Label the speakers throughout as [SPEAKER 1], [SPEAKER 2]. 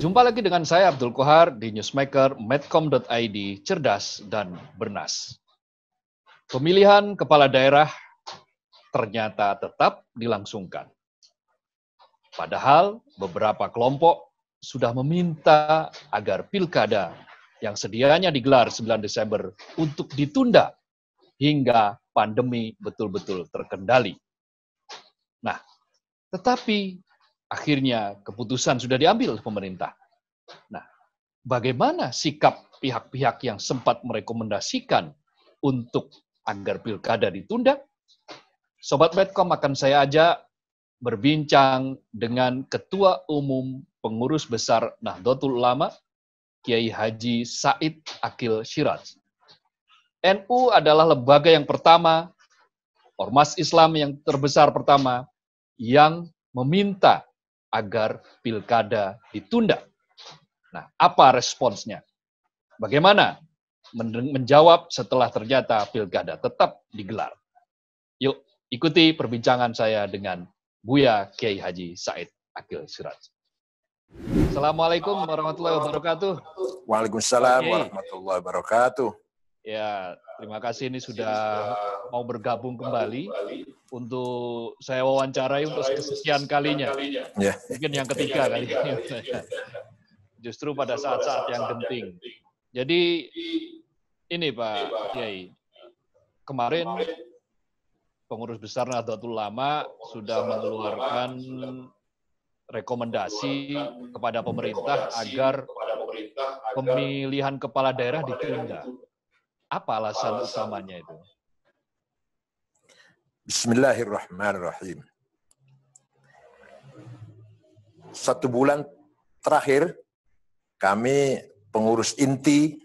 [SPEAKER 1] Jumpa lagi dengan saya Abdul Kohar di Newsmaker, medcom.id, cerdas dan bernas. Pemilihan kepala daerah ternyata tetap dilangsungkan. Padahal beberapa kelompok sudah meminta agar pilkada yang sedianya digelar 9 Desember untuk ditunda hingga pandemi betul-betul terkendali. Nah, tetapi akhirnya keputusan sudah diambil pemerintah. Nah, bagaimana sikap pihak-pihak yang sempat merekomendasikan untuk agar pilkada ditunda? Sobat Medcom akan saya ajak berbincang dengan Ketua Umum Pengurus Besar Nahdlatul Ulama, Kiai Haji Said Akil Shiraz. NU adalah lembaga yang pertama, ormas Islam yang terbesar pertama, yang meminta agar pilkada ditunda. Nah, apa responsnya? Bagaimana menjawab setelah ternyata pilkada tetap digelar? Yuk, ikuti perbincangan saya dengan Buya Kiai Haji Said Akil Siraj. Assalamualaikum warahmatullahi wabarakatuh. Waalaikumsalam warahmatullahi wabarakatuh. Ya, terima kasih ini sudah mau bergabung kembali untuk saya wawancarai untuk kesekian kalinya. Ya. Mungkin yang ketiga kali. Justru pada saat-saat yang penting. Jadi ini Pak Kiai, kemarin pengurus besar Nahdlatul Ulama sudah mengeluarkan rekomendasi kepada pemerintah agar pemilihan kepala daerah ditunda apa alasan utamanya itu?
[SPEAKER 2] Bismillahirrahmanirrahim. Satu bulan terakhir, kami pengurus inti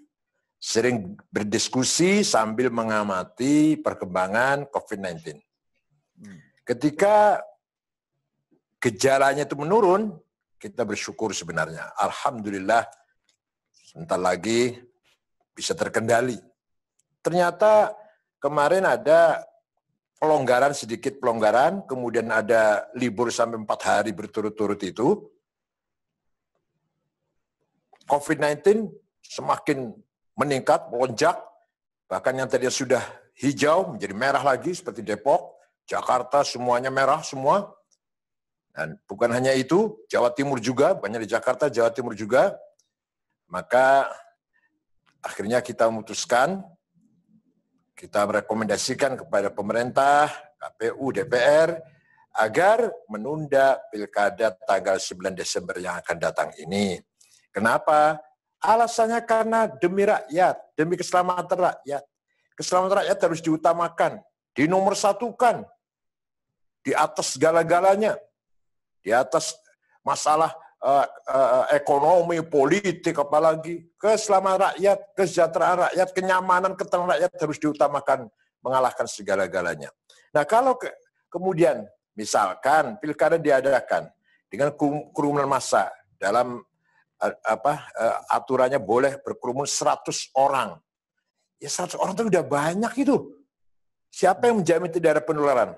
[SPEAKER 2] sering berdiskusi sambil mengamati perkembangan COVID-19. Ketika gejalanya itu menurun, kita bersyukur sebenarnya. Alhamdulillah, sebentar lagi bisa terkendali. Ternyata kemarin ada pelonggaran sedikit pelonggaran, kemudian ada libur sampai empat hari berturut-turut itu. COVID-19 semakin meningkat, melonjak, bahkan yang tadinya sudah hijau menjadi merah lagi seperti Depok, Jakarta semuanya merah semua. Dan bukan hanya itu, Jawa Timur juga, banyak di Jakarta, Jawa Timur juga. Maka akhirnya kita memutuskan kita merekomendasikan kepada pemerintah, KPU, DPR, agar menunda pilkada tanggal 9 Desember yang akan datang ini. Kenapa? Alasannya karena demi rakyat, demi keselamatan rakyat. Keselamatan rakyat harus diutamakan, satukan, di atas segala-galanya, di atas masalah Eh, eh, eh, ekonomi, politik, apalagi keselamatan rakyat, kesejahteraan rakyat, kenyamanan, ketenangan rakyat harus diutamakan mengalahkan segala-galanya. Nah kalau ke, kemudian misalkan pilkada diadakan dengan kerumunan massa dalam apa aturannya boleh berkerumun 100 orang. Ya 100 orang itu sudah banyak itu. Siapa yang menjamin tidak ada penularan?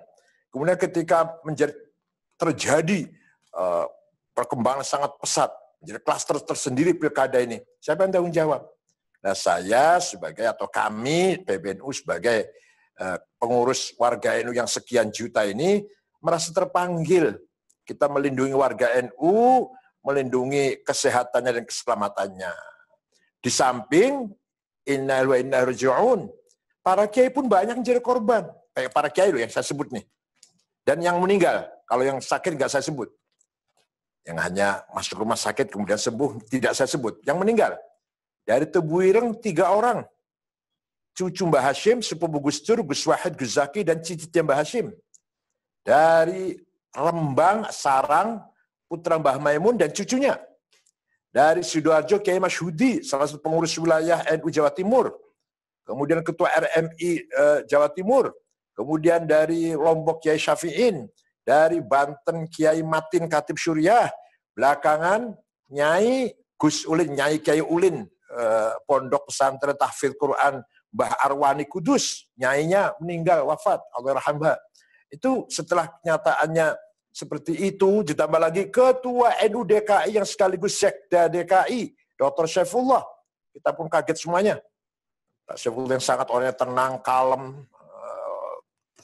[SPEAKER 2] Kemudian ketika terjadi uh, perkembangan sangat pesat, Jadi klaster tersendiri pilkada ini. Siapa yang tanggung jawab? Nah saya sebagai atau kami PBNU sebagai eh, pengurus warga NU yang sekian juta ini merasa terpanggil. Kita melindungi warga NU, melindungi kesehatannya dan keselamatannya. Di samping innal wa inna Para kiai pun banyak yang jadi korban. Kayak para kiai loh yang saya sebut nih. Dan yang meninggal. Kalau yang sakit nggak saya sebut yang hanya masuk rumah sakit kemudian sembuh tidak saya sebut. Yang meninggal dari Tebuireng tiga orang. Cucu Mbah Hashim, sepupu Gus Tur, Gus Wahid, Gus Zaki, dan cicitnya Mbah Hashim. Dari Rembang, Sarang, putra Mbah Maimun dan cucunya. Dari Sidoarjo, Kiai Mas Hudi, salah satu pengurus wilayah NU Jawa Timur. Kemudian Ketua RMI eh, Jawa Timur. Kemudian dari Lombok Kiai Syafi'in dari Banten Kiai Matin Katib Suryah belakangan Nyai Gus Ulin, Nyai Kiai Ulin, eh, Pondok Pesantren Tahfidz Quran Mbah Arwani Kudus, nyainya meninggal wafat, Allah rahmah. Itu setelah kenyataannya seperti itu, ditambah lagi Ketua NU DKI yang sekaligus Sekda DKI, Dr. Syaifullah. Kita pun kaget semuanya. Pak Syaifullah yang sangat orangnya tenang, kalem,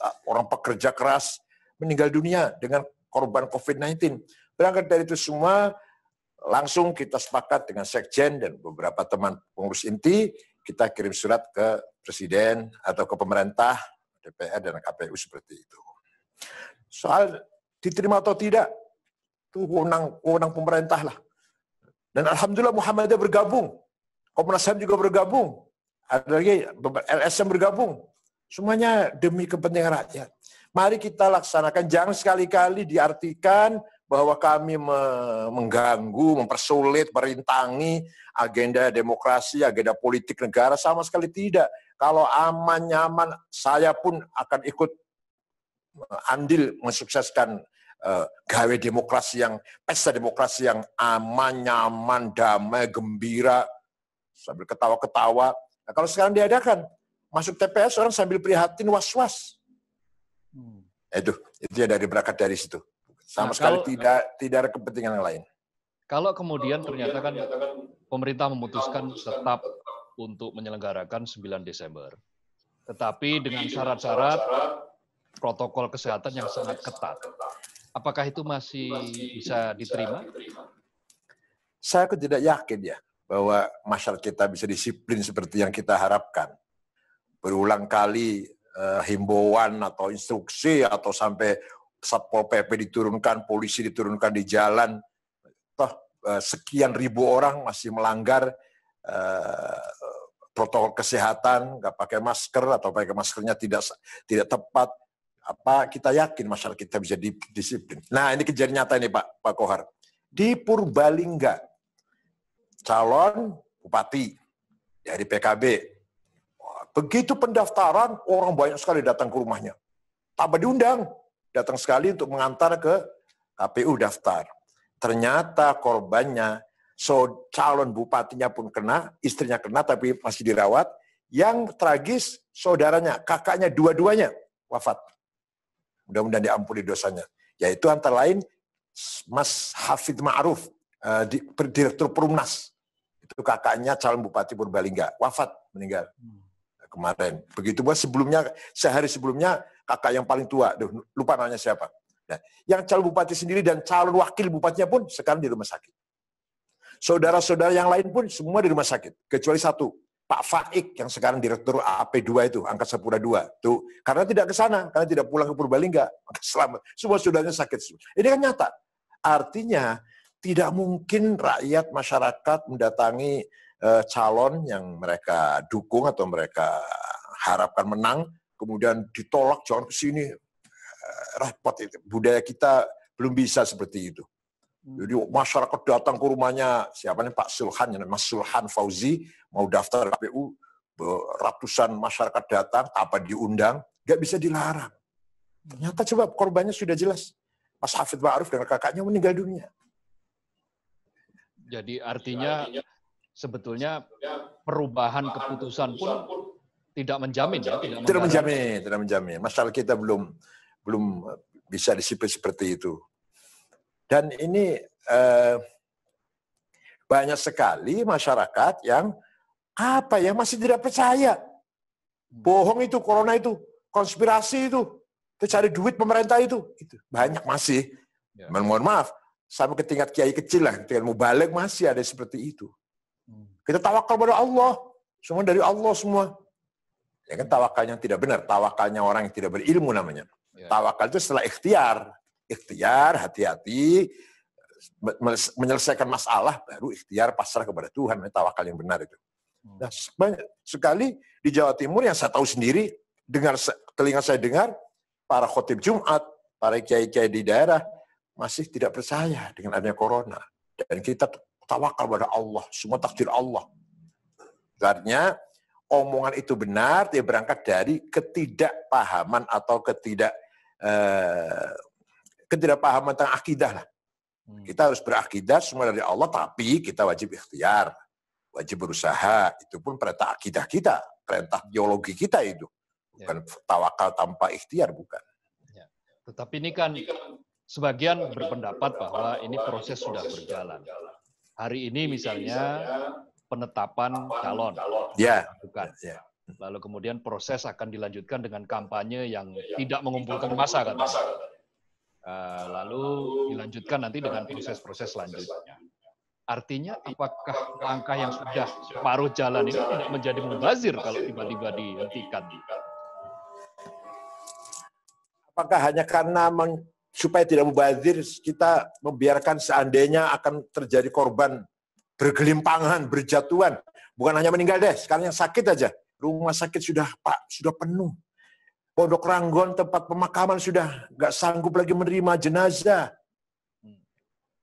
[SPEAKER 2] eh, orang pekerja keras, meninggal dunia dengan korban COVID-19. Berangkat dari itu semua, langsung kita sepakat dengan sekjen dan beberapa teman pengurus inti, kita kirim surat ke presiden atau ke pemerintah, DPR dan KPU seperti itu. Soal diterima atau tidak, itu wewenang, wewenang pemerintah lah. Dan Alhamdulillah Muhammadiyah bergabung, Komnas HAM juga bergabung, ada lagi LSM bergabung. Semuanya demi kepentingan rakyat. Mari kita laksanakan. Jangan sekali-kali diartikan bahwa kami mengganggu, mempersulit, merintangi agenda demokrasi, agenda politik negara. Sama sekali tidak. Kalau aman, nyaman, saya pun akan ikut andil mensukseskan uh, gawe demokrasi yang pesta demokrasi yang aman, nyaman, damai, gembira sambil ketawa-ketawa. Nah, kalau sekarang diadakan masuk TPS orang sambil prihatin was-was. Hmm. Eh, itu itu ya dari berangkat dari situ. Sama nah, sekali kalau, tidak tidak ada kepentingan yang lain.
[SPEAKER 1] Kalau kemudian kan ternyata kan pemerintah memutuskan tetap untuk menyelenggarakan 9 Desember. Tetapi dengan syarat-syarat protokol kesehatan yang sangat ketat. Apakah itu masih bisa diterima?
[SPEAKER 2] Saya tidak yakin ya bahwa masyarakat kita bisa disiplin seperti yang kita harapkan. Berulang kali uh, himbauan atau instruksi atau sampai satpol pp diturunkan, polisi diturunkan di jalan, toh uh, sekian ribu orang masih melanggar uh, protokol kesehatan, nggak pakai masker atau pakai maskernya tidak tidak tepat, apa kita yakin masyarakat kita bisa disiplin. Nah ini kejadian nyata ini Pak Pak Kohar di Purbalingga calon bupati dari PKB Begitu pendaftaran, orang banyak sekali datang ke rumahnya. Tambah diundang, datang sekali untuk mengantar ke KPU daftar. Ternyata korbannya, so calon bupatinya pun kena, istrinya kena tapi masih dirawat. Yang tragis, saudaranya, kakaknya, dua-duanya wafat. Mudah-mudahan diampuni dosanya. Yaitu antara lain Mas Hafid Ma'ruf, eh, di Direktur Perumnas. Itu kakaknya calon Bupati Purbalingga, wafat, meninggal. Hmm kemarin. Begitu pula sebelumnya, sehari sebelumnya kakak yang paling tua, Duh, lupa namanya siapa. Nah, yang calon bupati sendiri dan calon wakil bupatinya pun sekarang di rumah sakit. Saudara-saudara yang lain pun semua di rumah sakit, kecuali satu, Pak Faik yang sekarang direktur AP2 itu, angka sepura 2. Tuh, karena tidak ke sana, karena tidak pulang ke Purbalingga, maka selamat. Semua saudaranya sakit. Ini kan nyata. Artinya tidak mungkin rakyat masyarakat mendatangi Eh, calon yang mereka dukung atau mereka harapkan menang, kemudian ditolak jangan ke sini eh, repot Budaya kita belum bisa seperti itu. Hmm. Jadi masyarakat datang ke rumahnya siapa nih Pak Sulhan, Mas Sulhan Fauzi mau daftar KPU, ratusan masyarakat datang, apa diundang, nggak bisa dilarang. Ternyata coba korbannya sudah jelas. Mas Hafid Ma'ruf dan kakaknya meninggal dunia.
[SPEAKER 1] Jadi artinya sebetulnya perubahan keputusan pun tidak menjamin ya tidak, tidak
[SPEAKER 2] menjamin tidak menjamin masalah kita belum belum eh, bisa disiplin seperti itu dan ini eh, banyak sekali masyarakat yang apa yang masih tidak percaya bohong itu corona itu konspirasi itu itu cari duit pemerintah itu itu banyak masih ya. mohon maaf sampai ke tingkat kiai kecil lah tingkat balik masih ada seperti itu kita tawakal pada Allah. Semua dari Allah semua. Ya kan tawakalnya tidak benar. Tawakalnya orang yang tidak berilmu namanya. Ya. Tawakal itu setelah ikhtiar. Ikhtiar, hati-hati, menyelesaikan masalah, baru ikhtiar pasrah kepada Tuhan. Ini tawakal yang benar itu. Hmm. Nah, banyak sekali di Jawa Timur yang saya tahu sendiri, dengar telinga saya dengar, para khotib Jumat, para kiai-kiai di daerah, masih tidak percaya dengan adanya corona. Dan kita tawakal pada Allah, semua takdir Allah. Artinya omongan itu benar, dia berangkat dari ketidakpahaman atau ketidak eh, ketidakpahaman tentang akidah lah. Hmm. Kita harus berakidah semua dari Allah, tapi kita wajib ikhtiar, wajib berusaha. Itu pun perintah akidah kita, perintah biologi kita itu, ya. bukan tawakal tanpa ikhtiar, bukan.
[SPEAKER 1] Ya. Tetapi ini kan sebagian berpendapat bahwa ini proses sudah berjalan hari ini misalnya penetapan calon ya, ya, ya. bukan. Ya. Lalu kemudian proses akan dilanjutkan dengan kampanye yang tidak mengumpulkan massa kan. Lalu dilanjutkan nanti dengan proses-proses selanjutnya. Artinya apakah langkah yang sudah paruh jalan ini tidak menjadi mubazir kalau tiba-tiba dihentikan?
[SPEAKER 2] Apakah hanya karena supaya tidak mubazir, kita membiarkan seandainya akan terjadi korban bergelimpangan, berjatuhan. Bukan hanya meninggal deh, sekarang yang sakit aja. Rumah sakit sudah pak sudah penuh. Pondok Ranggon tempat pemakaman sudah nggak sanggup lagi menerima jenazah.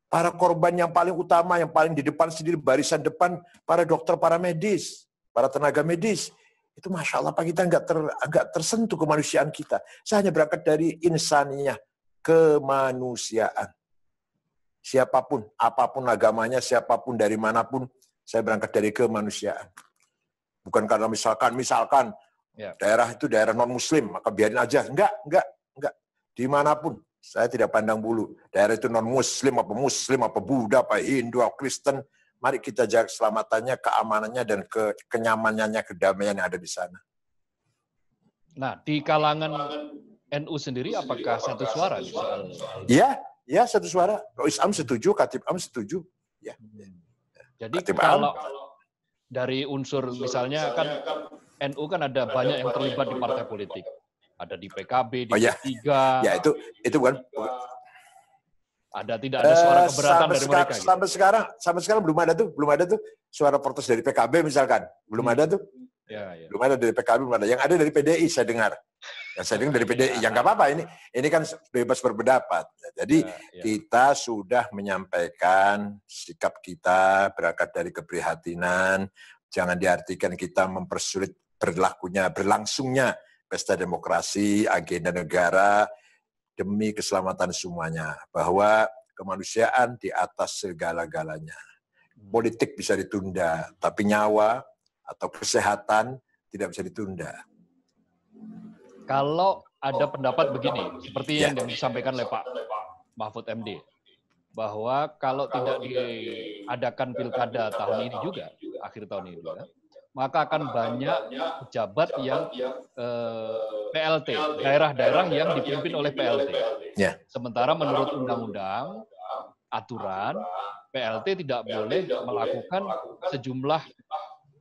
[SPEAKER 2] Para korban yang paling utama, yang paling di depan sendiri, barisan depan, para dokter, para medis, para tenaga medis, itu masya Allah pak kita nggak ter, agak tersentuh kemanusiaan kita. Saya hanya berangkat dari insaninya, kemanusiaan. Siapapun, apapun agamanya, siapapun dari manapun, saya berangkat dari kemanusiaan. Bukan karena misalkan, misalkan ya. daerah itu daerah non-muslim, maka biarin aja. Enggak, enggak, enggak. Dimanapun, saya tidak pandang bulu. Daerah itu non-muslim, apa muslim, apa Buddha, apa Hindu, apa Kristen, mari kita jaga keselamatannya, keamanannya, dan ke kenyamanannya, kedamaian yang ada di sana.
[SPEAKER 1] Nah, di kalangan NU sendiri apakah satu suara Iya,
[SPEAKER 2] Ya, ya satu suara. Rois oh, Am setuju, Katib Am setuju. Ya. Jadi Katib kalau Am,
[SPEAKER 1] dari unsur, misalnya, kan, NU kan, kan ada, banyak yang terlibat di partai politik. Ada di PKB, di oh, ya. P3. Ya, itu itu bukan ada tidak ada eh, suara keberatan sampai dari mereka? Gitu?
[SPEAKER 2] sekarang sampai sekarang belum ada tuh, belum ada tuh suara protes dari PKB misalkan. Belum hmm. ada tuh. Ya, iya. ya. Belum ada dari PKB belum ada. Yang ada dari PDI saya dengar. Yang saya dengar dari PDI. Ya. Yang nggak apa-apa ini. Ini kan bebas berpendapat. Ya, jadi ya, ya. kita sudah menyampaikan sikap kita berangkat dari keprihatinan. Jangan diartikan kita mempersulit berlakunya, berlangsungnya pesta demokrasi, agenda negara demi keselamatan semuanya. Bahwa kemanusiaan di atas segala-galanya. Hmm. Politik bisa ditunda, tapi nyawa atau kesehatan tidak bisa ditunda.
[SPEAKER 1] Kalau ada oh. pendapat begini, seperti ya. yang disampaikan oleh Pak Mahfud MD, bahwa kalau tidak diadakan pilkada tahun ini juga, akhir tahun ini juga, maka akan banyak pejabat yang eh, eh PLT, daerah-daerah yang dipimpin oleh PLT. Ya. Sementara menurut undang-undang, aturan, PLT tidak boleh melakukan sejumlah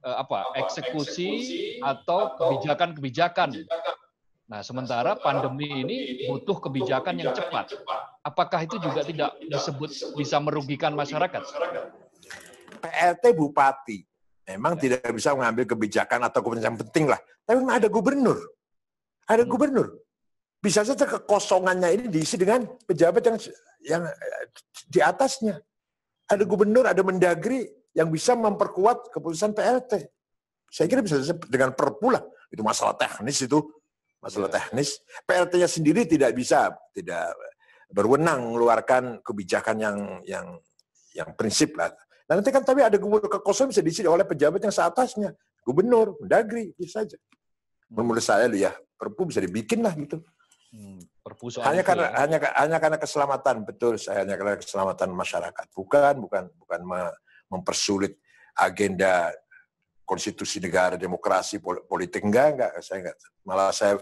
[SPEAKER 1] Eh, apa eksekusi, atau kebijakan-kebijakan. Nah, nah, sementara pandemi ini butuh kebijakan yang cepat. Apakah itu juga tidak disebut bisa merugikan masyarakat? PLT Bupati
[SPEAKER 2] memang ya. tidak bisa mengambil kebijakan atau yang penting lah. Tapi ada gubernur. Ada hmm. gubernur. Bisa saja kekosongannya ini diisi dengan pejabat yang yang eh, di atasnya. Ada gubernur, ada mendagri, yang bisa memperkuat keputusan PLT. Saya kira bisa dengan perpu lah. Itu masalah teknis itu. Masalah iya. teknis. PLT-nya sendiri tidak bisa, tidak berwenang mengeluarkan kebijakan yang yang yang prinsip lah. Nah, nanti kan tapi ada gubernur kekosongan bisa diisi oleh pejabat yang seatasnya. Gubernur, mendagri, bisa saja. Menurut saya ya, perpu bisa dibikin lah gitu. Hmm, perpu hanya karena ya. hanya hanya karena keselamatan betul saya hanya karena keselamatan masyarakat bukan bukan bukan me, mempersulit agenda konstitusi negara, demokrasi, politik. Enggak, enggak. Saya enggak. Malah saya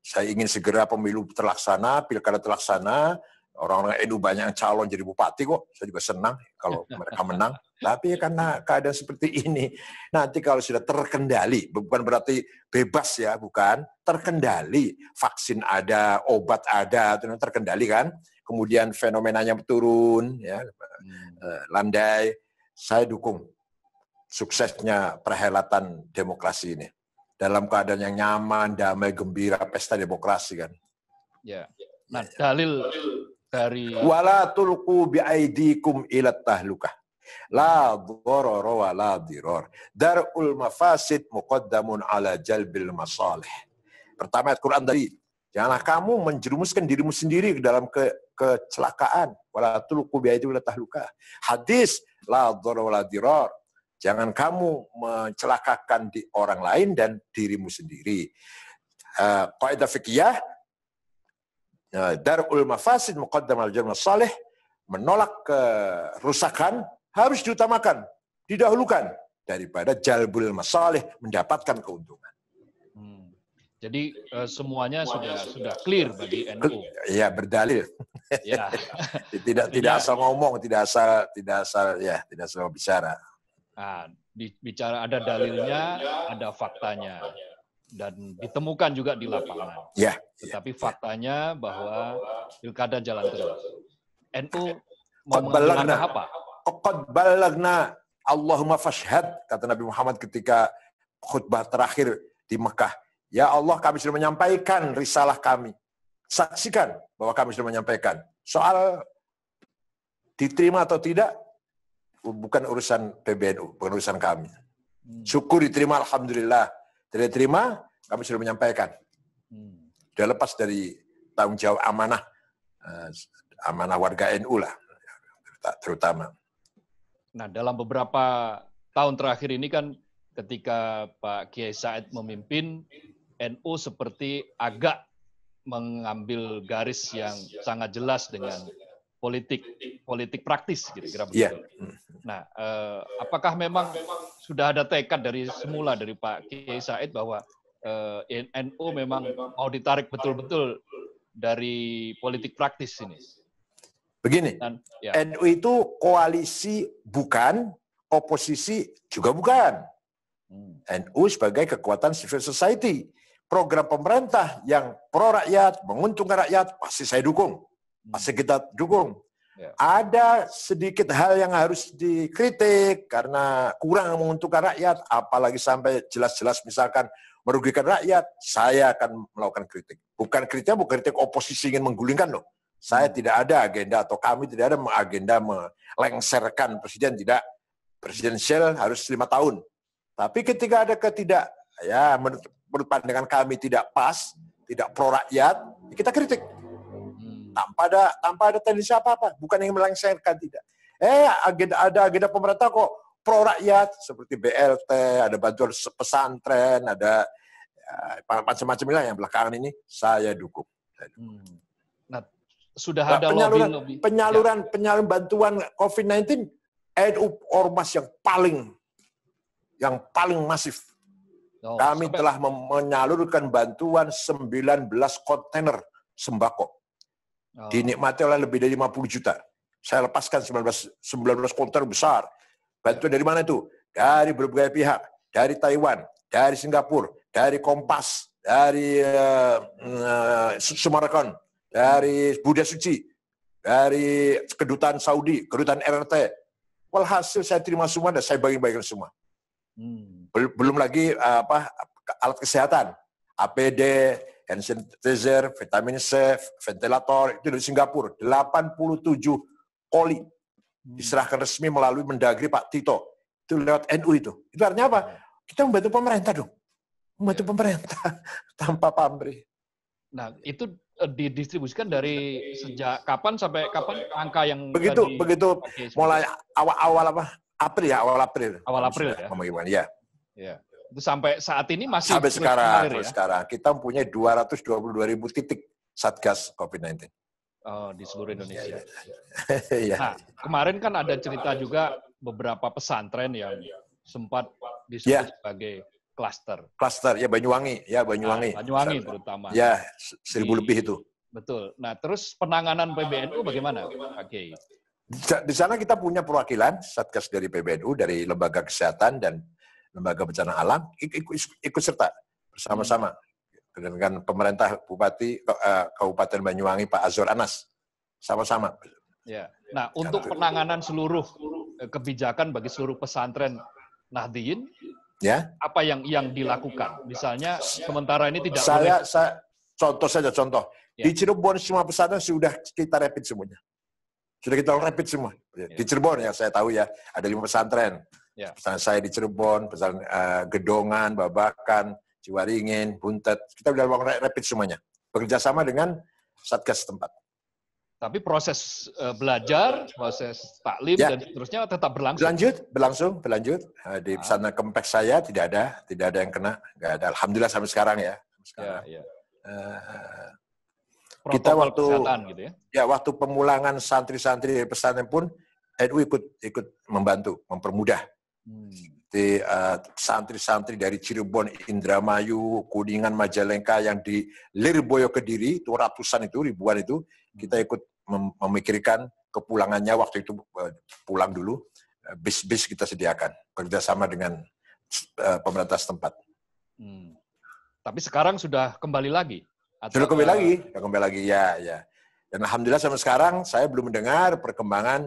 [SPEAKER 2] saya ingin segera pemilu terlaksana, pilkada terlaksana, orang-orang edu banyak yang calon jadi bupati kok. Saya juga senang kalau mereka menang. Tapi karena keadaan seperti ini, nanti kalau sudah terkendali, bukan berarti bebas ya, bukan. Terkendali, vaksin ada, obat ada, terkendali kan. Kemudian fenomenanya turun, ya, hmm. eh, landai saya dukung suksesnya perhelatan demokrasi ini. Dalam keadaan yang nyaman, damai, gembira, pesta demokrasi kan.
[SPEAKER 1] Ya. ya. Nah, dalil dari wala
[SPEAKER 2] tulku bi aidikum ila tahlukah.
[SPEAKER 1] La dharar wa la
[SPEAKER 2] dirar. Darul mafasid muqaddamun ala jalbil masalih. Pertama ayat Quran tadi, janganlah kamu menjerumuskan dirimu sendiri ke dalam ke kecelakaan wala itu bi tahluka. Hadis la dhara wala dirar. Jangan kamu mencelakakan di orang lain dan dirimu sendiri. Eh, kaidah fikih eh, darul mafasid muqaddam al salih menolak kerusakan harus diutamakan, didahulukan daripada jalbul masalih mendapatkan keuntungan.
[SPEAKER 1] Jadi uh, semuanya sudah sudah clear bagi NU.
[SPEAKER 2] Iya berdalil. Ya. tidak tidak ya. asal ngomong, tidak asal tidak asal ya tidak asal bicara.
[SPEAKER 1] Nah, bicara ada dalilnya, ada faktanya dan ditemukan juga di lapangan. Ya. Tetapi ya. faktanya bahwa pilkada jalan terus. NU mau mengatakan apa?
[SPEAKER 2] Qad balagna Allahumma fashhad kata Nabi Muhammad ketika khutbah terakhir di Mekah Ya Allah, kami sudah menyampaikan risalah kami. Saksikan bahwa kami sudah menyampaikan. Soal diterima atau tidak, bukan urusan PBNU, bukan urusan kami. Hmm. Syukur diterima, Alhamdulillah. Tidak diterima, kami sudah menyampaikan. Hmm. Sudah lepas dari tanggung jawab amanah, eh, amanah warga NU lah,
[SPEAKER 1] terutama. Nah, dalam beberapa tahun terakhir ini kan ketika Pak Kiai Said memimpin, NU seperti agak mengambil garis yang sangat jelas dengan politik politik praktis gitu, kira-kira begitu. Yeah. Nah, eh, apakah memang sudah ada tekad dari semula dari Pak Kiai Said bahwa eh, NU memang mau ditarik betul-betul dari politik praktis ini? Begini, Dan,
[SPEAKER 2] ya. NU itu koalisi bukan, oposisi juga bukan. Hmm. NU sebagai kekuatan civil society program pemerintah yang pro rakyat, menguntungkan rakyat, pasti saya dukung. Hmm. Pasti kita dukung. Ya. Ada sedikit hal yang harus dikritik karena kurang menguntungkan rakyat, apalagi sampai jelas-jelas misalkan merugikan rakyat, saya akan melakukan kritik. Bukan kritik bukan kritik oposisi ingin menggulingkan loh. Saya hmm. tidak ada agenda atau kami tidak ada agenda melengserkan presiden tidak presidensial harus lima tahun. Tapi ketika ada ketidak, ya menurut menurut pandangan kami tidak pas, tidak pro rakyat, ya kita kritik. Hmm. Tanpa ada tanpa ada tendensi apa-apa, bukan yang melengsarkan tidak. Eh, agenda ada agenda pemerintah kok pro rakyat seperti BLT, ada bantuan pesantren, ada ya, macam-macam lah yang belakangan ini saya dukung.
[SPEAKER 1] Saya dukung. Hmm. Nah, sudah nah, ada penyaluran lobby, lobby. penyaluran
[SPEAKER 2] ya. penyaluran bantuan COVID-19 NU ormas yang paling yang paling masif Oh. Kami telah menyalurkan bantuan 19 kontainer sembako. Oh. Dinikmati oleh lebih dari 50 juta. Saya lepaskan 19 19 kontainer besar. Bantuan dari mana itu? Dari berbagai pihak, dari Taiwan, dari Singapura, dari Kompas, dari uh, eh, uh, eh, Sumarakon, dari Buddha Suci, dari kedutaan Saudi, kedutaan RRT. Walhasil saya terima semua dan saya bagi-bagikan semua. Hmm belum lagi eh, apa alat kesehatan, APD, hand sanitizer, vitamin C, ventilator itu dari Singapura 87 koli hmm. diserahkan resmi melalui Mendagri Pak Tito. Itu lewat NU itu. Itu artinya apa? Hmm. Kita membantu pemerintah dong. Membantu iya. pemerintah tanpa pamrih.
[SPEAKER 1] Nah, itu eh, didistribusikan dari sejak kapan sampai kapan angka yang begitu tadi... begitu
[SPEAKER 2] mulai awal awal apa April ya awal April awal April
[SPEAKER 1] ya, ya. Ya. Itu sampai saat ini masih sampai sekarang, mengalir, ya?
[SPEAKER 2] sekarang kita punya 222 ribu titik satgas COVID-19.
[SPEAKER 1] Oh, di seluruh Indonesia. Oh, iya, iya,
[SPEAKER 2] iya. iya. Nah,
[SPEAKER 1] kemarin kan ada cerita juga beberapa pesantren yang iya. sempat disebut ya. sebagai klaster.
[SPEAKER 2] Klaster, ya Banyuwangi, ya Banyuwangi. Nah, Banyuwangi Besar. terutama. Ya, seribu di, lebih itu.
[SPEAKER 1] Betul. Nah, terus penanganan PBNU bagaimana, Oke. Okay.
[SPEAKER 2] Di sana kita punya perwakilan satgas dari PBNU, dari lembaga kesehatan dan lembaga bencana alam ikut, ikut serta bersama-sama hmm. dengan pemerintah bupati eh, Kabupaten Banyuwangi Pak Azur Anas sama-sama.
[SPEAKER 1] Ya. Nah, untuk penanganan seluruh eh, kebijakan bagi seluruh pesantren Nahdiyin, ya. apa yang yang dilakukan? Misalnya sementara ini tidak saya, boleh. Saya
[SPEAKER 2] contoh saja contoh. Ya. Di Cirebon semua pesantren sudah kita rapid semuanya. Sudah kita rapid semua. Ya. Di Cirebon ya saya tahu ya, ada lima pesantren. Yeah. Ya. Pesantren saya di Cirebon, pesanan uh, eh, Gedongan, Babakan, Ciwaringin, Buntet. Kita sudah bangun rapid semuanya. bekerjasama dengan Satgas setempat.
[SPEAKER 1] Tapi proses uh, belajar, proses taklim yeah. dan seterusnya tetap berlangsung. Berlanjut, berlangsung, berlanjut. Uh, di
[SPEAKER 2] pesanan ah. kempek saya tidak ada, tidak ada yang kena, nggak ada. Alhamdulillah sampai sekarang ya. Sampai
[SPEAKER 1] ya, sekarang. Ya, yeah. Uh, Protokol kita waktu gitu ya?
[SPEAKER 2] ya waktu pemulangan santri-santri dari pesantren pun NU ikut ikut membantu, mempermudah Hmm. di santri eh, santri-santri dari Cirebon, Indramayu, Kuningan, Majalengka yang di Lirboyo Kediri itu ratusan itu ribuan itu kita hmm. ikut mem memikirkan kepulangannya waktu itu uh, pulang dulu eh, bis-bis uh, kita sediakan kerjasama dengan uh, pemerintah setempat.
[SPEAKER 1] Hmm. Tapi sekarang sudah kembali lagi. Atau sudah kembali lagi,
[SPEAKER 2] sudah kembali lagi ya ya. Dan alhamdulillah sampai sekarang saya belum mendengar perkembangan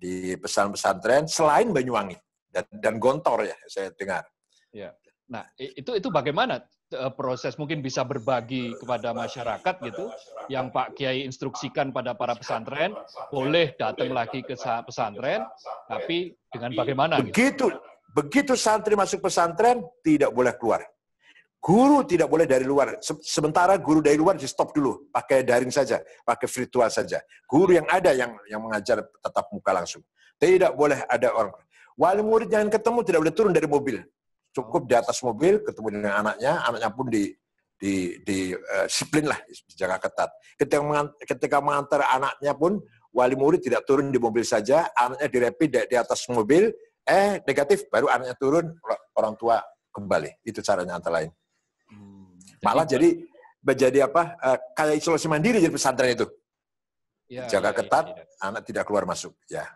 [SPEAKER 2] di pesan pesantren selain Banyuwangi dan, dan gontor ya saya dengar.
[SPEAKER 1] Ya. Nah, itu itu bagaimana eh, proses mungkin bisa berbagi kepada masyarakat gitu yang Pak Kiai instruksikan pada para pesantren boleh datang lagi ke pesantren tapi dengan bagaimana gitu? begitu begitu
[SPEAKER 2] santri masuk pesantren tidak boleh keluar guru tidak boleh dari luar sementara guru dari luar di stop dulu pakai daring saja pakai virtual saja guru yang ada yang yang mengajar tetap muka langsung tidak boleh ada orang Wali murid jangan ketemu tidak boleh turun dari mobil. Cukup di atas mobil, ketemu dengan anaknya, anaknya pun di di eh, disiplin lah, dijaga ketat. Ketika, mengantar, ketika mengantar anaknya pun, wali murid tidak turun di mobil saja, anaknya direpit di, di atas mobil, eh negatif, baru anaknya turun, orang tua kembali. Itu caranya antara lain. Hmm. Malah jadi, menjadi apa, uh, kayak isolasi mandiri jadi pesantren itu. Ya, Jaga ya, ya, ketat, anak tidak keluar masuk.
[SPEAKER 1] Ya.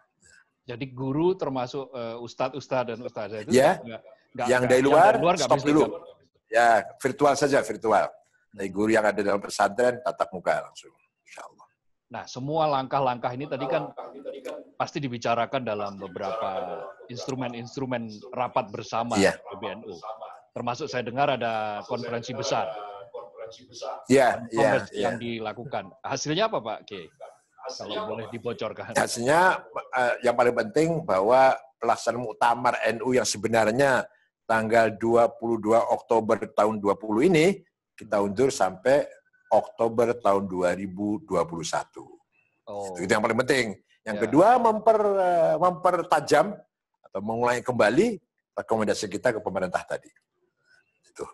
[SPEAKER 1] Jadi guru termasuk uh, ustadz, ustadz dan ustazah itu ya. Gak, gak, yang gak, dari luar, yang luar stop dulu. Gak,
[SPEAKER 2] ya, virtual saja, virtual. Dari guru yang ada dalam pesantren tatap muka langsung. Insya
[SPEAKER 1] Allah. Nah, semua langkah-langkah ini tadi kan pasti dibicarakan dalam beberapa instrumen-instrumen rapat bersama ya. PBNU. Termasuk saya dengar ada konferensi besar. Ya, ya, yeah, yang dilakukan. Hasilnya apa, Pak K? kalau boleh dibocorkan.
[SPEAKER 2] Hasilnya eh, yang paling penting bahwa pelaksanaan muktamar NU yang sebenarnya tanggal 22 Oktober tahun 20 ini kita undur sampai Oktober tahun 2021. Oh. Itu yang paling penting. Yang ya. kedua memper eh, mempertajam atau mengulangi kembali rekomendasi kita ke pemerintah tadi.
[SPEAKER 1] Itu.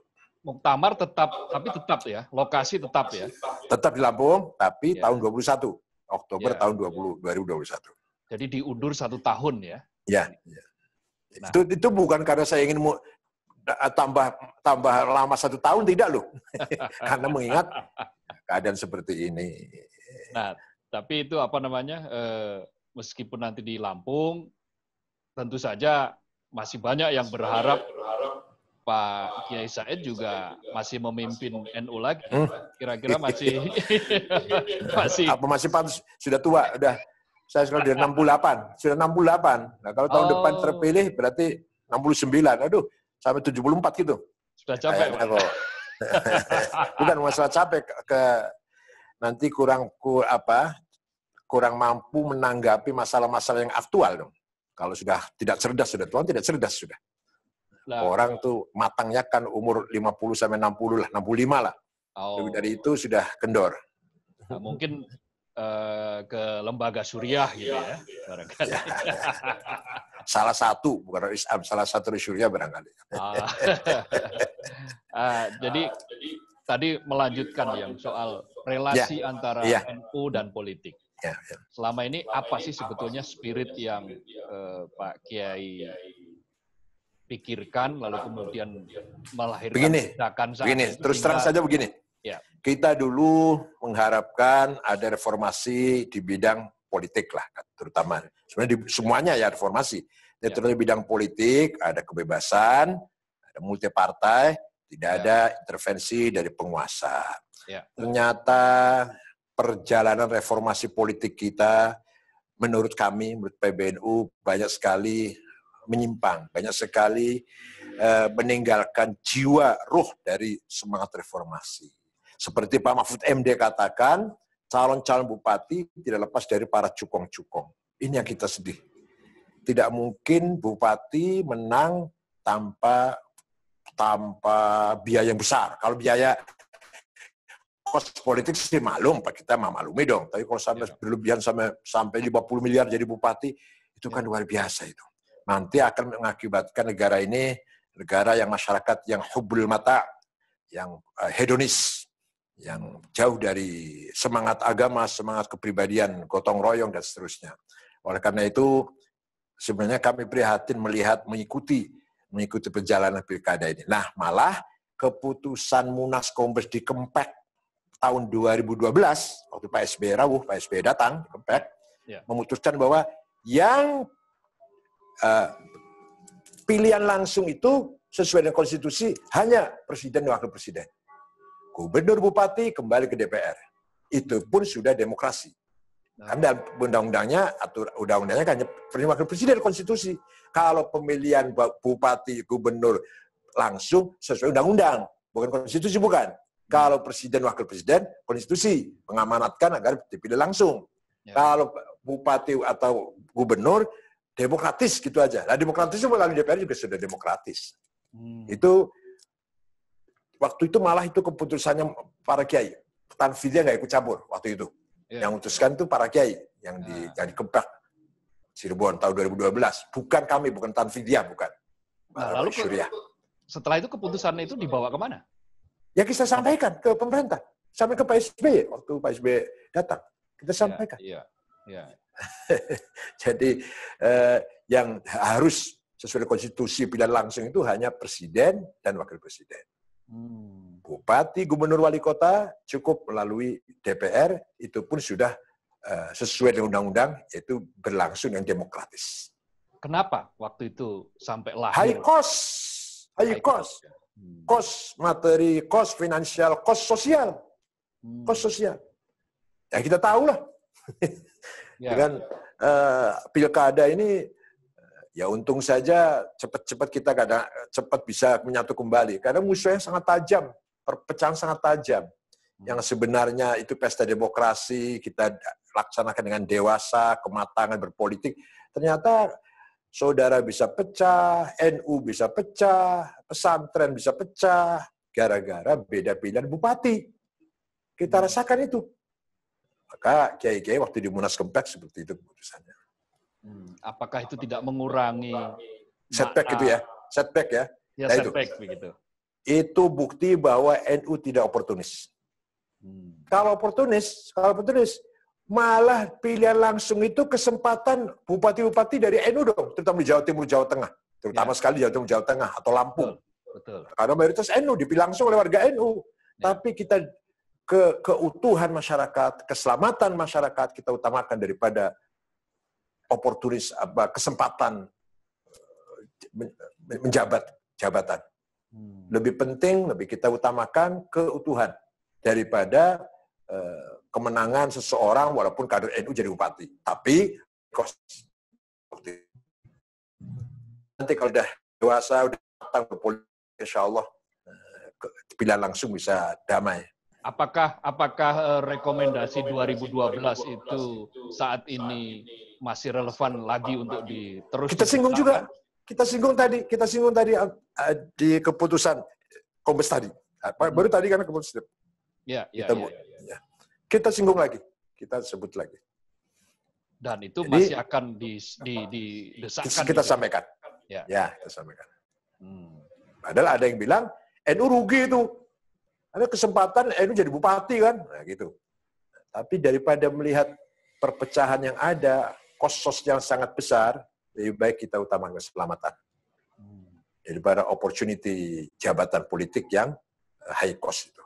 [SPEAKER 1] Muktamar tetap tapi tetap ya, lokasi tetap ya.
[SPEAKER 2] Tetap di Lampung tapi ya. tahun 21. Oktober ya, tahun 20, ya.
[SPEAKER 1] 2021. Jadi diundur satu tahun ya? Ya. ya. Nah. Itu, itu bukan
[SPEAKER 2] karena saya ingin mau eh, tambah tambah lama satu tahun tidak loh,
[SPEAKER 1] karena mengingat
[SPEAKER 2] keadaan seperti ini.
[SPEAKER 1] Nah, tapi itu apa namanya? Eh, meskipun nanti di Lampung, tentu saja masih banyak yang berharap, berharap Pak Kiai Said juga masih memimpin NU lagi. Hmm. Kira-kira masih
[SPEAKER 2] masih apa masih Pak sudah tua udah. Saya sekarang sudah 68, sudah 68. Nah, kalau tahun oh. depan terpilih berarti 69. Aduh, sampai 74 gitu.
[SPEAKER 1] Sudah capek. Kayaknya,
[SPEAKER 2] Bukan masalah capek ke nanti kurang ku, apa kurang mampu menanggapi masalah-masalah yang aktual dong. Kalau sudah tidak cerdas sudah tuan tidak cerdas sudah lah. Orang tuh matangnya kan umur 50 sampai 60 lah, 65 lah. Oh. Lebih dari itu sudah kendor.
[SPEAKER 1] Nah, mungkin uh, ke lembaga suriah gitu ya, iya. barangkali. Iya.
[SPEAKER 2] salah satu bukan Islam, salah satu suriah barangkali.
[SPEAKER 1] Ah. uh, jadi tadi melanjutkan iya. yang soal relasi ya. antara ya. NU dan politik. Ya, ya. Selama ini apa sih sebetulnya spirit yang uh, Pak Kiai pikirkan lalu kemudian melahirkan begini, saat begini terus terang saja begini ya.
[SPEAKER 2] kita dulu mengharapkan ada reformasi di bidang politik lah terutama sebenarnya di, semuanya ya reformasi ya. terutama bidang politik ada kebebasan ada multi partai tidak ya. ada intervensi dari penguasa ya. ternyata perjalanan reformasi politik kita menurut kami menurut PBNU banyak sekali menyimpang, banyak sekali eh, meninggalkan jiwa ruh dari semangat reformasi. Seperti Pak Mahfud MD katakan, calon-calon bupati tidak lepas dari para cukong-cukong. Ini yang kita sedih. Tidak mungkin bupati menang tanpa tanpa biaya yang besar. Kalau biaya kos politik sih malum, Pak kita maklumi dong. Tapi kalau sampai iya. berlebihan sampai sampai 50 miliar jadi bupati, itu kan iya. luar biasa itu nanti akan mengakibatkan negara ini negara yang masyarakat yang hubul mata, yang eh, hedonis, yang jauh dari semangat agama, semangat kepribadian, gotong royong, dan seterusnya. Oleh karena itu, sebenarnya kami prihatin melihat, mengikuti mengikuti perjalanan pilkada ini. Nah, malah keputusan Munas Kombes di Kempek tahun 2012, waktu Pak SBY rawuh, Pak SBY datang di Kempek, ya. memutuskan bahwa yang Eh, pilihan langsung itu sesuai dengan konstitusi hanya presiden dan wakil presiden. Gubernur bupati kembali ke DPR. Itu pun sudah demokrasi. Nah. Karena undang-undangnya atau undang-undangnya kan presiden wakil presiden konstitusi. Kalau pemilihan bupati gubernur langsung sesuai undang-undang, bukan konstitusi bukan. Kalau presiden wakil presiden konstitusi mengamanatkan agar dipilih langsung. Ya. Kalau bupati atau gubernur demokratis gitu aja. Nah demokratis itu melalui DPR juga sudah demokratis. Hmm. Itu waktu itu malah itu keputusannya para kiai. Tanfidia nggak ikut campur waktu itu. Yeah. Yang memutuskan itu para kiai yang nah. di ah. yang dikebak Cirebon tahun 2012. Bukan kami, bukan Tanfidia, bukan. Nah, lalu Syuriah.
[SPEAKER 1] setelah itu keputusannya itu dibawa kemana? Ya kita sampaikan ke pemerintah.
[SPEAKER 2] Sampai ke Pak SBY waktu Pak SBY datang. Kita iya, sampaikan.
[SPEAKER 1] Yeah, yeah, yeah.
[SPEAKER 2] Jadi eh, yang harus sesuai konstitusi pilihan langsung itu hanya presiden dan wakil presiden. Hmm. Bupati, gubernur, wali kota cukup melalui DPR, itu pun sudah eh, sesuai dengan undang-undang, yaitu berlangsung yang demokratis.
[SPEAKER 1] Kenapa waktu itu sampai lahir? High cost,
[SPEAKER 2] high, high cost. cost. Ya. Hmm. materi, cost finansial, cost sosial. Hmm. Cost sosial. Ya kita tahu lah.
[SPEAKER 1] Ya. Dengan
[SPEAKER 2] uh, pilkada ini ya untung saja cepat-cepat kita kadang cepat bisa menyatu kembali karena musuhnya sangat tajam, perpecahan sangat tajam. Hmm. Yang sebenarnya itu pesta demokrasi, kita laksanakan dengan dewasa, kematangan berpolitik. Ternyata saudara bisa pecah, NU bisa pecah, pesantren bisa pecah gara-gara beda pilihan bupati.
[SPEAKER 1] Kita hmm. rasakan itu.
[SPEAKER 2] Maka kiai-kiai waktu di Munas Kempek seperti itu
[SPEAKER 1] keputusannya. Hmm, apakah itu tidak mengurangi setback itu ya? Setback ya? Ya, nah, setback itu. begitu.
[SPEAKER 2] Itu bukti bahwa NU tidak oportunis. Hmm. Kalau oportunis, kalau oportunis malah pilihan langsung itu kesempatan bupati-bupati dari NU dong, terutama di Jawa Timur, Jawa Tengah, terutama ya. sekali Jawa Timur, Jawa Tengah atau Lampung. Betul. Betul. Karena mayoritas NU dipilih langsung oleh warga NU. Ya. Tapi kita ke keutuhan masyarakat, keselamatan masyarakat kita utamakan daripada oportunis apa kesempatan eh, menjabat jabatan. Hmm. Lebih penting, lebih kita utamakan keutuhan daripada uh, kemenangan seseorang walaupun kader NU jadi bupati. Tapi nanti kalau udah dewasa, udah matang berpolitik, insya Allah eh, pilihan langsung bisa damai.
[SPEAKER 1] Apakah apakah eh, rekomendasi 2012 itu saat ini masih relevan lagi untuk diteruskan?
[SPEAKER 2] Kita singgung juga. Kita singgung tadi, kita singgung tadi eh, eh, di keputusan Kombes tadi. Hmm. Baru tadi karena keputusan.
[SPEAKER 1] Ya, ya, kita, ya ya, ya, ya, ya.
[SPEAKER 2] Kita singgung lagi. Kita sebut lagi.
[SPEAKER 1] Dan itu Jadi, masih akan di, di, di desakan. Kita juga. Gitu ya? sampaikan. Ya. ya, kita sampaikan.
[SPEAKER 2] Hmm. Padahal ada yang bilang, NU rugi itu ada kesempatan eh ini jadi bupati kan, nah, gitu. Tapi daripada melihat perpecahan yang ada, kosos yang sangat besar, lebih baik kita utamakan keselamatan. Daripada opportunity jabatan politik yang eh, high cost itu.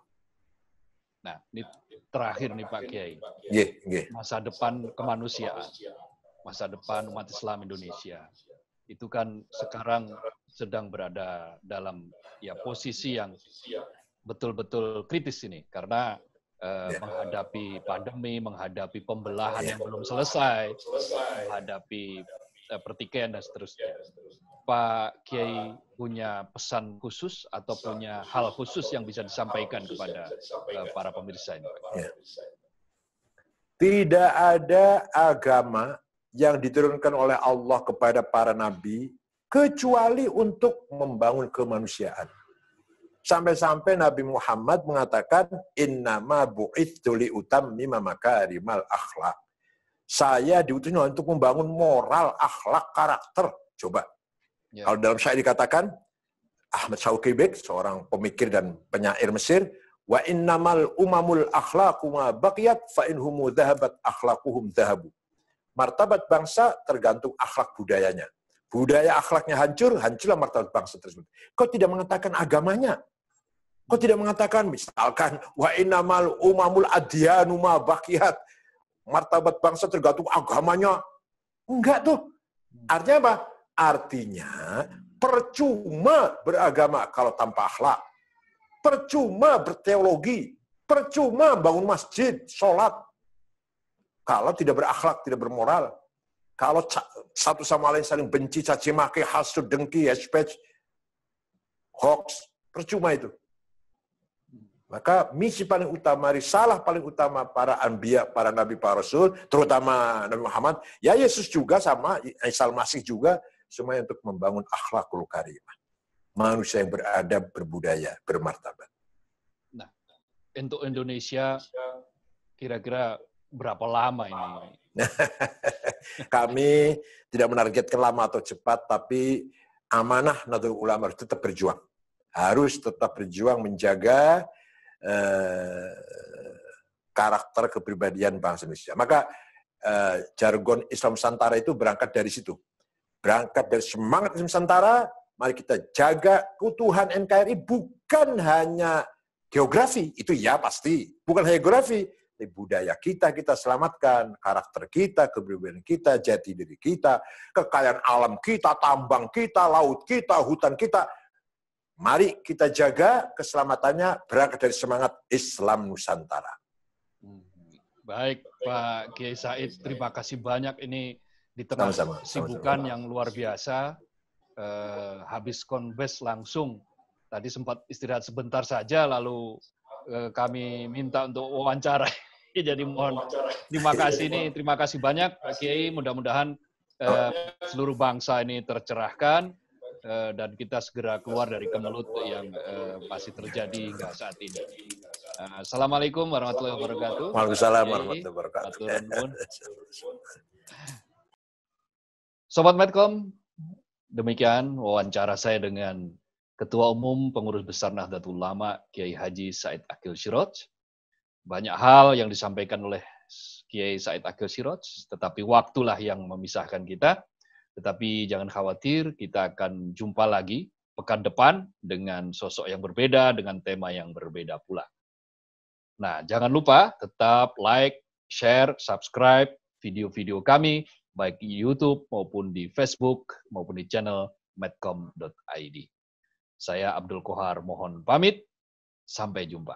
[SPEAKER 1] Nah, ini terakhir nih Pak Kiai. Yeah, yeah. Masa depan kemanusiaan, masa depan umat Islam Indonesia. Itu kan sekarang sedang berada dalam ya posisi yang betul-betul kritis ini karena uh, eh, yeah. menghadapi pandemi, menghadapi pembelahan yeah. yang belum selesai, menghadapi eh, pertikaian dan seterusnya. Pak Kiai punya pesan khusus atau punya hal khusus yang bisa disampaikan kepada eh, para pemirsa ini.
[SPEAKER 2] Ya. Tidak ada agama yang diturunkan oleh Allah kepada para nabi kecuali untuk membangun kemanusiaan. Sampai-sampai Nabi Muhammad mengatakan, Innama bu'ithu li mima makarimal akhlak. Saya diutus untuk membangun moral, akhlak, karakter. Coba. Ya. Kalau dalam saya dikatakan, Ahmad Syauqi Bek, seorang pemikir dan penyair Mesir, wa innamal umamul akhlaqu ma baqiyat fa inhumu dhahabat akhlaquhum dhahabu. Martabat bangsa tergantung akhlak budayanya budaya akhlaknya hancur, hancurlah martabat bangsa tersebut. Kau tidak mengatakan agamanya. Kau tidak mengatakan misalkan wa innamal umamul adyanu ma Martabat bangsa tergantung agamanya. Enggak tuh. Artinya apa? Artinya percuma beragama kalau tanpa akhlak. Percuma berteologi. Percuma bangun masjid, sholat. Kalau tidak berakhlak, tidak bermoral. Kalau satu sama lain saling benci, caci maki, hasut, dengki, hate hoax, percuma itu. Maka misi paling utama, risalah paling utama para anbiya, para nabi, para rasul, terutama Nabi Muhammad, ya Yesus juga sama, Isa Masih juga, semuanya untuk membangun akhlakul karimah. Manusia yang beradab, berbudaya, bermartabat.
[SPEAKER 1] Nah, untuk Indonesia, kira-kira berapa lama ini?
[SPEAKER 2] Kami tidak menargetkan lama atau cepat, tapi amanah Nahdlatul Ulama harus tetap berjuang. Harus tetap berjuang menjaga Eh, karakter kepribadian bangsa Indonesia. Maka eh, jargon Islam Nusantara itu berangkat dari situ. Berangkat dari semangat Islam Nusantara, mari kita jaga keutuhan NKRI bukan hanya geografi, itu ya pasti. Bukan hanya geografi, tapi budaya kita kita selamatkan, karakter kita, kepribadian kita, jati diri kita, kekayaan alam kita, tambang kita, laut kita, hutan kita, Mari kita jaga keselamatannya berangkat dari semangat Islam Nusantara.
[SPEAKER 1] Baik, Pak Kiai Said, terima kasih banyak ini di tengah sama -sama. sibukan sama -sama. yang luar biasa. Eh, habis konves langsung. Tadi sempat istirahat sebentar saja, lalu eh, kami minta untuk wawancara. Jadi mohon terima kasih ini, terima kasih banyak Pak Kiai. Mudah-mudahan eh, seluruh bangsa ini tercerahkan. Eh, dan kita segera keluar dari kemelut yang eh, masih terjadi hingga saat ini. Eh, Assalamualaikum warahmatullahi wabarakatuh. Waalaikumsalam warahmatullahi wabarakatuh. Sobat Medcom, demikian wawancara saya dengan Ketua Umum Pengurus Besar Nahdlatul Ulama Kiai Haji Said Akil Siroj. Banyak hal yang disampaikan oleh Kiai Said Akil Siroj, tetapi waktulah yang memisahkan kita. Tetapi jangan khawatir, kita akan jumpa lagi pekan depan dengan sosok yang berbeda, dengan tema yang berbeda pula. Nah, jangan lupa tetap like, share, subscribe video-video kami, baik di YouTube maupun di Facebook maupun di channel medcom.id. Saya Abdul Kohar mohon pamit. Sampai jumpa.